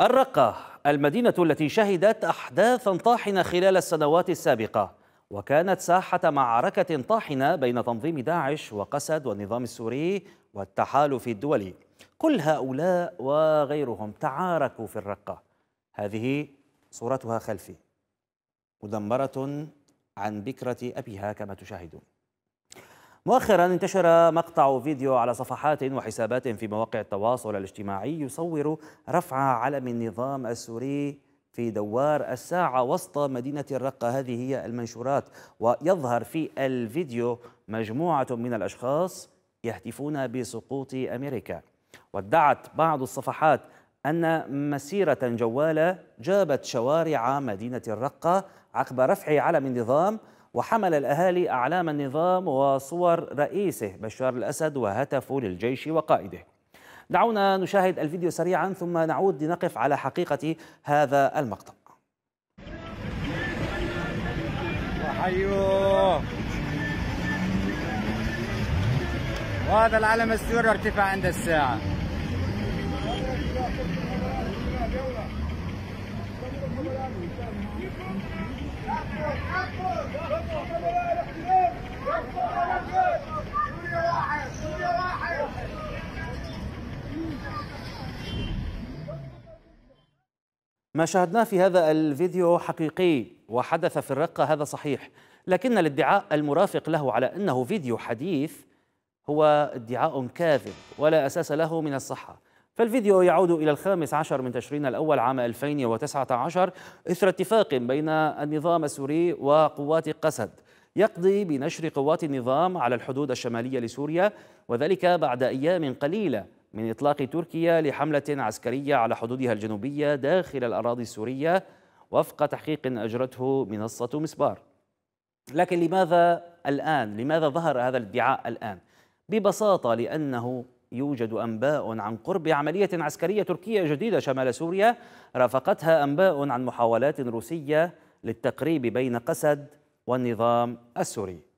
الرقة المدينة التي شهدت أحداثا طاحنة خلال السنوات السابقة وكانت ساحة معركة طاحنة بين تنظيم داعش وقسد والنظام السوري والتحالف الدولي كل هؤلاء وغيرهم تعاركوا في الرقة هذه صورتها خلفي مدمرة عن بكرة أبيها كما تشاهدون مؤخرا انتشر مقطع فيديو على صفحات وحسابات في مواقع التواصل الاجتماعي يصور رفع علم النظام السوري في دوار الساعة وسط مدينة الرقة هذه هي المنشورات ويظهر في الفيديو مجموعة من الأشخاص يهتفون بسقوط أمريكا وادعت بعض الصفحات أن مسيرة جوالة جابت شوارع مدينة الرقة عقب رفع علم النظام وحمل الأهالي أعلام النظام وصور رئيسه بشار الأسد وهتفوا للجيش وقائده دعونا نشاهد الفيديو سريعا ثم نعود لنقف على حقيقة هذا المقطع وهذا العلم السوري ارتفع عند الساعة ما شاهدناه في هذا الفيديو حقيقي وحدث في الرقة هذا صحيح لكن الادعاء المرافق له على أنه فيديو حديث هو ادعاء كاذب ولا أساس له من الصحة فالفيديو يعود إلى الخامس عشر من تشرين الأول عام 2019 إثر اتفاق بين النظام السوري وقوات قسد يقضي بنشر قوات النظام على الحدود الشمالية لسوريا وذلك بعد أيام قليلة من إطلاق تركيا لحملة عسكرية على حدودها الجنوبية داخل الأراضي السورية وفق تحقيق أجرته منصة مسبار لكن لماذا الآن؟ لماذا ظهر هذا الادعاء الآن؟ ببساطة لأنه يوجد أنباء عن قرب عملية عسكرية تركية جديدة شمال سوريا رافقتها أنباء عن محاولات روسية للتقريب بين قسد والنظام السوري